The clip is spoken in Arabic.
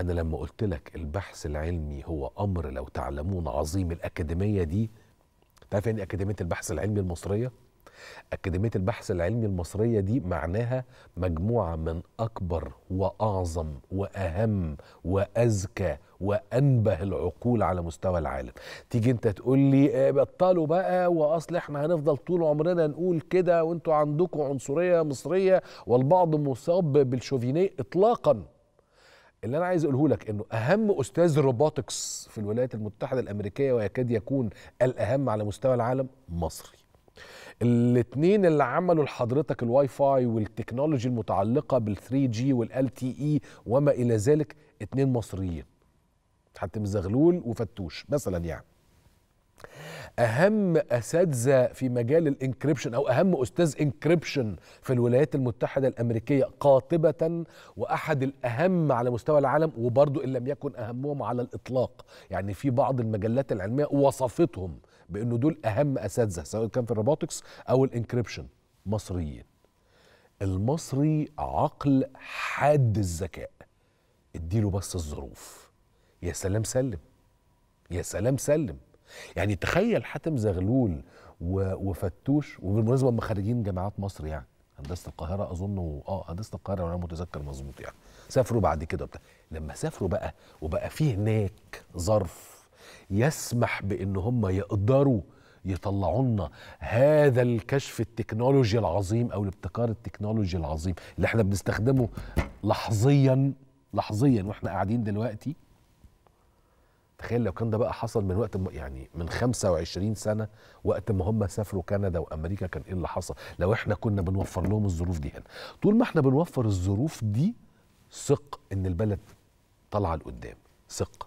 أنا لما قلت لك البحث العلمي هو أمر لو تعلمون عظيم الأكاديمية دي تعرف يعني إيه أكاديمية البحث العلمي المصرية؟ أكاديمية البحث العلمي المصرية دي معناها مجموعة من أكبر وأعظم وأهم وأزكى وأنبه العقول على مستوى العالم تيجي أنت تقول لي آه، بطلوا بقى وأصل إحنا هنفضل طول عمرنا نقول كده وأنتوا عندكم عنصرية مصرية والبعض مصاب بالشوفيني إطلاقاً اللي انا عايز اقوله لك انه اهم استاذ روبوتكس في الولايات المتحده الامريكيه ويكاد يكون الاهم على مستوى العالم مصري الاثنين اللي عملوا لحضرتك الواي فاي والتكنولوجي المتعلقه بال3 جي والال تي اي e وما الى ذلك اثنين مصريين حتم زغلول وفتوش مثلا يعني اهم اساتذه في مجال الانكريبشن او اهم استاذ انكريبشن في الولايات المتحده الامريكيه قاطبه واحد الاهم على مستوى العالم وبرضه ان لم يكن اهمهم على الاطلاق يعني في بعض المجلات العلميه وصفتهم بانه دول اهم اساتذه سواء كان في الروبوتكس او الانكريبشن مصريين المصري عقل حاد الذكاء اديله بس الظروف يا سلام سلم يا سلام سلم يعني تخيل حاتم زغلول وفتوش وبالمناسبه هم خريجين جامعات مصر يعني هندسه القاهره اظن اه هندسه القاهره وانا متذكر مظبوط يعني سافروا بعد كده بتاع لما سافروا بقى وبقى في هناك ظرف يسمح بان هم يقدروا يطلعوا لنا هذا الكشف التكنولوجي العظيم او الابتكار التكنولوجي العظيم اللي احنا بنستخدمه لحظيا لحظيا واحنا قاعدين دلوقتي تخيل لو كان ده بقى حصل من وقت يعني من 25 سنه وقت ما هم سافروا كندا وامريكا كان ايه اللي حصل لو احنا كنا بنوفر لهم الظروف دي هنا طول ما احنا بنوفر الظروف دي ثق ان البلد طالعه لقدام ثق